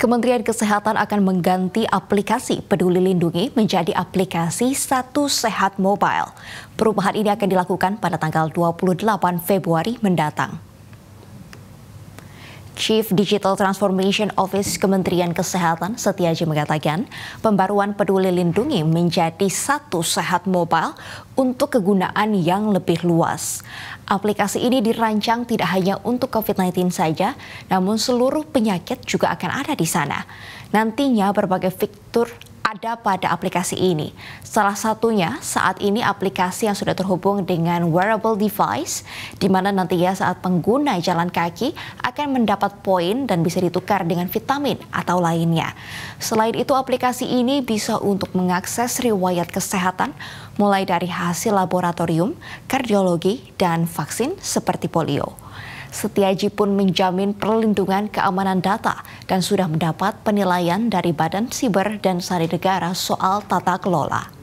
Kementerian Kesehatan akan mengganti aplikasi Peduli Lindungi menjadi aplikasi Satu Sehat Mobile. Perubahan ini akan dilakukan pada tanggal 28 Februari mendatang. Chief Digital Transformation Office Kementerian Kesehatan Setiaji mengatakan pembaruan peduli lindungi menjadi satu sehat mobile untuk kegunaan yang lebih luas. Aplikasi ini dirancang tidak hanya untuk COVID-19 saja, namun seluruh penyakit juga akan ada di sana. Nantinya berbagai fitur ada pada aplikasi ini. Salah satunya saat ini aplikasi yang sudah terhubung dengan wearable device, di mana nantinya saat pengguna jalan kaki akan mendapat poin dan bisa ditukar dengan vitamin atau lainnya. Selain itu, aplikasi ini bisa untuk mengakses riwayat kesehatan, mulai dari hasil laboratorium, kardiologi, dan vaksin seperti polio. Setiaji pun menjamin perlindungan keamanan data dan sudah mendapat penilaian dari Badan Siber dan Sari Negara soal tata kelola.